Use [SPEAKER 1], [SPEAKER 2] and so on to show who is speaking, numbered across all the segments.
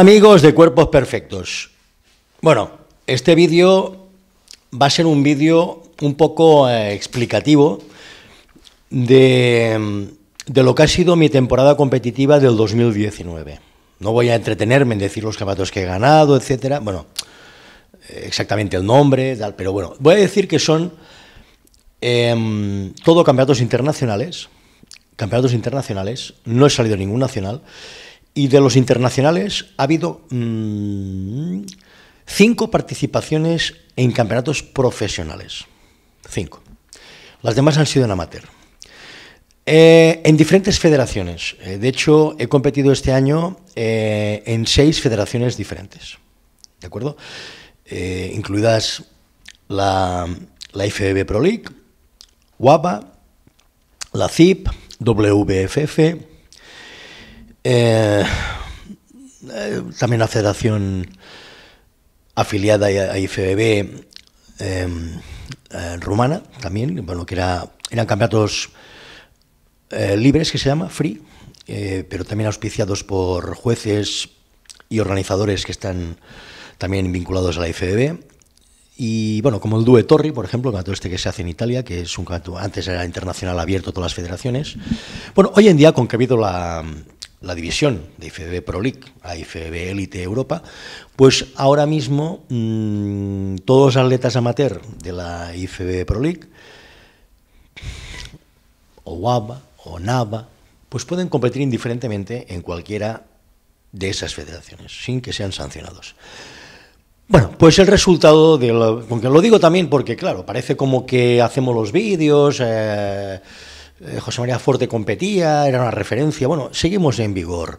[SPEAKER 1] amigos de Cuerpos Perfectos. Bueno, este vídeo va a ser un vídeo un poco eh, explicativo de, de, lo que ha sido mi temporada competitiva del 2019. No voy a entretenerme en decir los campeonatos que he ganado, etcétera. Bueno, exactamente el nombre, tal, pero bueno, voy a decir que son em, todo campeonatos internacionales. Campeonatos internacionales, no he salido ningún nacional y de los internacionales ha habido mm, cinco participaciones en campeonatos profesionales. Cinco. Las demás han sido en amateur. Eh, en diferentes federaciones. Eh, de hecho, he competido este año eh, en seis federaciones diferentes. ¿De acuerdo? incluidas la, la IFBB Pro League, WABA, la CIP, WFF, eh, también la federación afiliada a IFBB eh, eh, rumana, también, bueno, que era, eran campeonatos libres, que se llama, free, pero también auspiciados por jueces y organizadores que están también vinculados a la IFBB. Y bueno, como el Due Torri, por ejemplo, el campeonato este que se hace en Italia, que es un antes era internacional abierto todas las federaciones. Bueno, hoy en día, con que ha habido la, la división de IFBB Pro League a IFBB Elite Europa, pues ahora mismo mm, todos los atletas amateur de la IFBB Pro League, o WABA, o NAVA, pues pueden competir indiferentemente en cualquiera de esas federaciones, sin que sean sancionados. Bueno, pues el resultado de lo, lo digo también porque, claro, parece como que hacemos los vídeos... Eh, eh, José María Forte competía, era una referencia. Bueno, seguimos en vigor.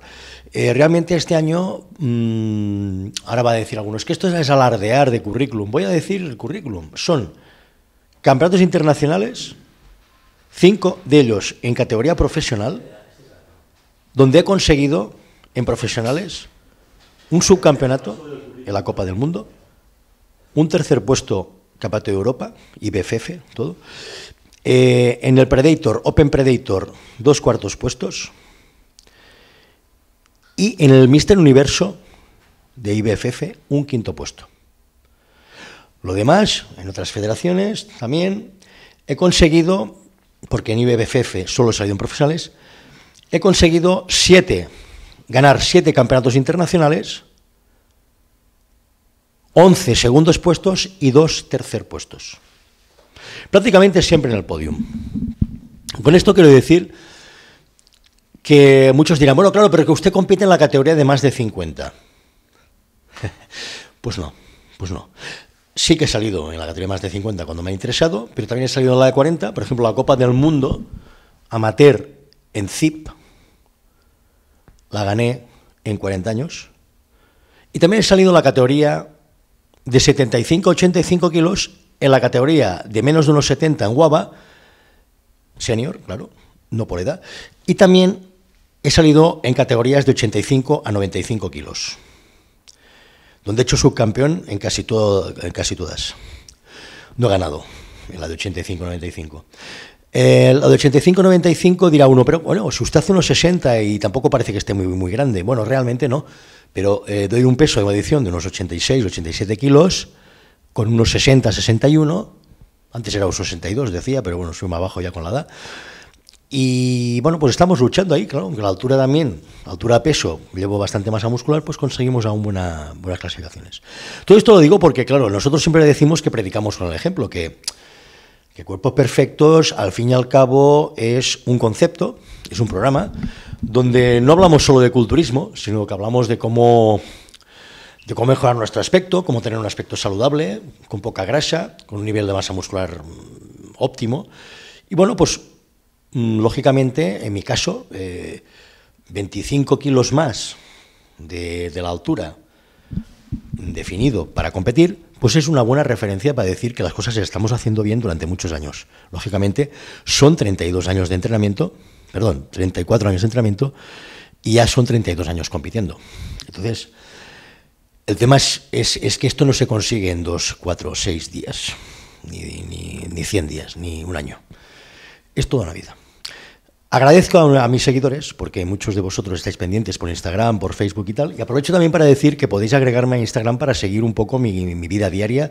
[SPEAKER 1] Eh, realmente este año, mm, ahora va a decir algunos que esto es alardear de currículum. Voy a decir el currículum. Son campeonatos internacionales, cinco de ellos en categoría profesional, donde he conseguido en profesionales un subcampeonato en la Copa del Mundo, un tercer puesto Campeonato de Europa, IBFF, todo eh, en el Predator, Open Predator, dos cuartos puestos. Y en el Mister Universo de IBFF, un quinto puesto. Lo demás, en otras federaciones también, he conseguido, porque en IBFF solo he salido en profesionales, he conseguido siete, ganar siete campeonatos internacionales, once segundos puestos y dos tercer puestos prácticamente siempre en el podium. Con esto quiero decir que muchos dirán, bueno, claro, pero que usted compite en la categoría de más de 50. Pues no, pues no. Sí que he salido en la categoría de más de 50 cuando me ha interesado, pero también he salido en la de 40, por ejemplo, la Copa del Mundo amateur en ZIP, la gané en 40 años. Y también he salido en la categoría de 75 85 kilos en la categoría de menos de unos 70 en Guava, senior, claro, no por edad, y también he salido en categorías de 85 a 95 kilos, donde he hecho subcampeón en casi, todo, en casi todas. No he ganado en la de 85-95. Eh, la de 85-95 dirá uno, pero bueno, si usted hace unos 60 y tampoco parece que esté muy, muy grande, bueno, realmente no, pero eh, doy un peso de medición de unos 86-87 kilos con unos 60, 61, antes era un 62, decía, pero bueno, soy más bajo ya con la edad. Y bueno, pues estamos luchando ahí, claro, aunque la altura también, altura-peso, llevo bastante masa muscular, pues conseguimos aún buenas clasificaciones. Todo esto lo digo porque, claro, nosotros siempre decimos que predicamos con el ejemplo, que, que cuerpos perfectos, al fin y al cabo, es un concepto, es un programa, donde no hablamos solo de culturismo, sino que hablamos de cómo de cómo mejorar nuestro aspecto, cómo tener un aspecto saludable, con poca grasa, con un nivel de masa muscular mm, óptimo. Y bueno, pues mm, lógicamente, en mi caso, 25 eh, kilos más de, la altura definido para competir, pues es una buena referencia para decir que las cosas estamos haciendo bien durante muchos años. Lógicamente, son 32 años de entrenamiento, perdón, 34 años de entrenamiento, y ya son 32 años compitiendo. Entonces, el tema es, que esto no se consigue en dos, cuatro, seis días, ni, ni, días, ni un año. Es toda una vida. Agradezco a, mis seguidores, porque muchos de vosotros estáis pendientes por Instagram, por Facebook y tal, y aprovecho también para decir que podéis agregarme a Instagram para seguir un poco mi, vida diaria,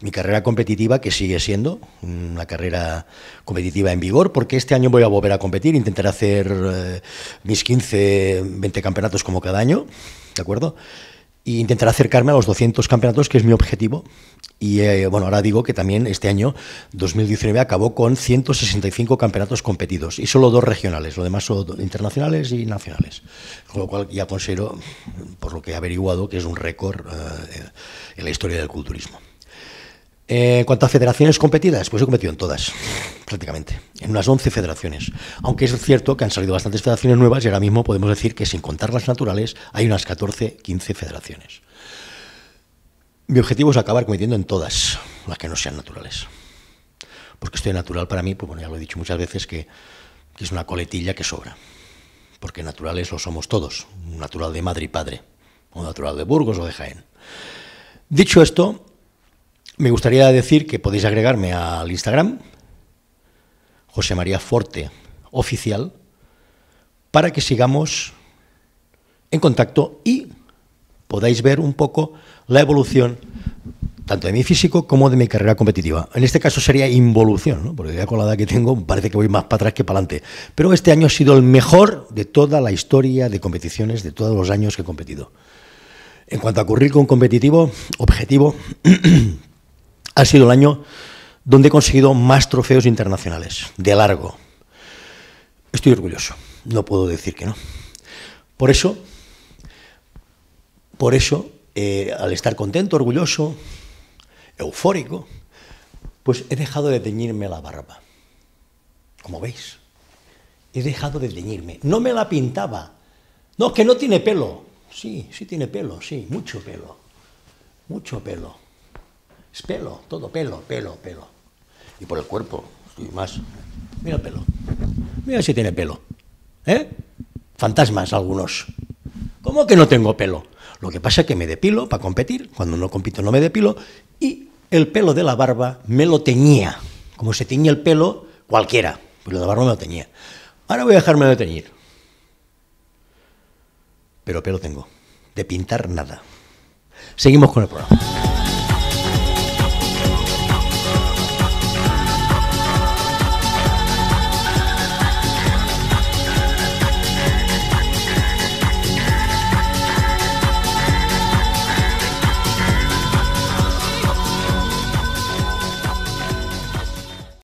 [SPEAKER 1] mi carrera competitiva, que sigue siendo una carrera competitiva en vigor, porque este año voy a volver a competir, intentaré hacer eh, mis 15, 20 campeonatos como cada año, ¿de acuerdo? y intentar acercarme a los 200 campeonatos, que es mi objetivo. Y eh, bueno, ahora digo que también este año 2019 acabó con 165 campeonatos competidos y solo dos regionales, lo demás son internacionales y nacionales. Con lo cual ya considero, por lo que he averiguado, que es un récord eh, en la historia del culturismo en eh, cuanto a federaciones competidas, pues he competido en todas, prácticamente, en unas 11 federaciones. Aunque es cierto que han salido bastantes federaciones nuevas y ahora mismo podemos decir que sin contar las naturales hay unas 14, 15 federaciones. Mi objetivo es acabar cometiendo en todas las que no sean naturales. Porque estoy natural para mí, pues bueno, ya lo he dicho muchas veces, que, es una coletilla que sobra. Porque naturales lo somos todos, un natural de madre y padre, o natural de Burgos o de Jaén. Dicho esto, me gustaría decir que podéis agregarme al Instagram, José María Forte Oficial, para que sigamos en contacto y podáis ver un poco la evolución tanto de mi físico como de mi carrera competitiva. En este caso sería involución, ¿no? porque ya con la edad que tengo parece que voy más para atrás que para adelante. Pero este año ha sido el mejor de toda la historia de competiciones, de todos los años que he competido. En cuanto a currículum competitivo, objetivo, ha sido el año donde he conseguido más trofeos internacionales, de largo. Estoy orgulloso, no puedo decir que no. Por eso, por eso, eh, al estar contento, orgulloso, eufórico, pues he dejado de teñirme la barba. Como veis, he dejado de teñirme. No me la pintaba. No, que no tiene pelo. Sí, sí tiene pelo, sí, mucho pelo. Mucho pelo. Es pelo, todo pelo, pelo, pelo. Y por el cuerpo, y más. Mira el pelo. Mira si tiene pelo. ¿Eh? Fantasmas algunos. ¿Cómo que no tengo pelo? Lo que pasa es que me depilo para competir, cuando no compito no me depilo, y el pelo de la barba me lo teñía, como se teñía el pelo cualquiera, pero la barba me lo teñía. Ahora voy a dejarme de teñir. Pero pelo tengo, de pintar nada. Seguimos con el programa.